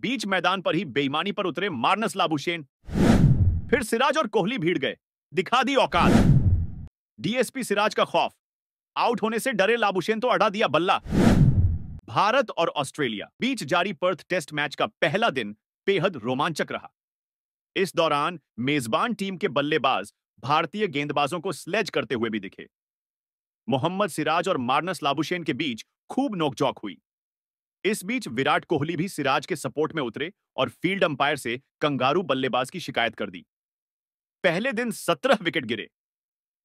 बीच मैदान पर ही बेईमानी पर उतरे मार्नस लाबुशेन फिर सिराज और कोहली भीड़ गए दिखा दी औकात डीएसपी सिराज का खौफ आउट होने से डरे लाबुशेन तो अड़ा दिया बल्ला भारत और ऑस्ट्रेलिया बीच जारी पर्थ टेस्ट मैच का पहला दिन बेहद रोमांचक रहा इस दौरान मेजबान टीम के बल्लेबाज भारतीय गेंदबाजों को स्लेज करते हुए भी दिखे मोहम्मद सिराज और मार्नस लाबुशेन के बीच खूब नोकझोंक हुई इस बीच विराट कोहली भी सिराज के सपोर्ट में उतरे और फील्ड अंपायर से कंगारू बल्लेबाज की शिकायत कर दी पहले दिन सत्रह विकेट गिरे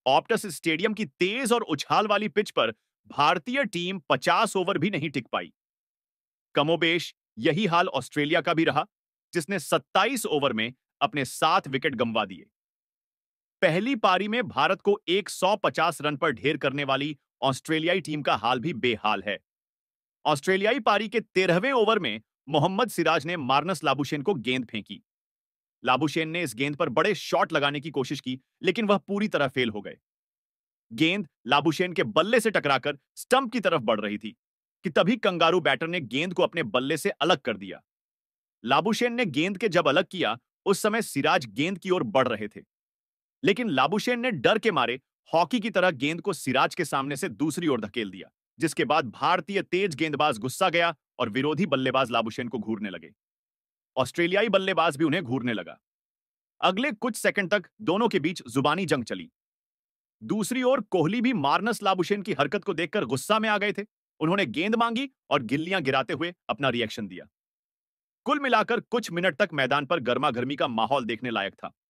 ऑप्टस स्टेडियम की तेज और उछाल वाली पिच पर भारतीय टीम 50 ओवर भी नहीं टिक पाई कमोबेश यही हाल ऑस्ट्रेलिया का भी रहा जिसने 27 ओवर में अपने सात विकेट गंवा दिए पहली पारी में भारत को 150 रन पर ढेर करने वाली ऑस्ट्रेलियाई टीम का हाल भी बेहाल है ऑस्ट्रेलियाई पारी के तेरहवें ओवर में मोहम्मद सिराज ने मार्नस लाबुशेन को गेंद फेंकी लाबुशेन ने इस गेंद पर बड़े शॉट लगाने की कोशिश की लेकिन वह पूरी तरह फेल हो गए गेंद लाबुशेन के बल्ले से टकराकर स्टंप की तरफ बढ़ रही थी कि तभी कंगारू बैटर ने गेंद को अपने बल्ले से अलग कर दिया लाबुशेन ने गेंद के जब अलग किया उस समय सिराज गेंद की ओर बढ़ रहे थे लेकिन लाबुशेन ने डर के मारे हॉकी की तरह गेंद को सिराज के सामने से दूसरी ओर धकेल दिया जिसके बाद भारतीय तेज गेंदबाज गुस्सा गया और विरोधी बल्लेबाज लाबुशेन को घूरने लगे ऑस्ट्रेलियाई बल्लेबाज भी उन्हें घूरने लगा अगले कुछ सेकंड तक दोनों के बीच जुबानी जंग चली दूसरी ओर कोहली भी मार्नस लाबुशेन की हरकत को देखकर गुस्सा में आ गए थे उन्होंने गेंद मांगी और गिल्लियां गिराते हुए अपना रिएक्शन दिया कुल मिलाकर कुछ मिनट तक मैदान पर गर्मा गर्मी का माहौल देखने लायक था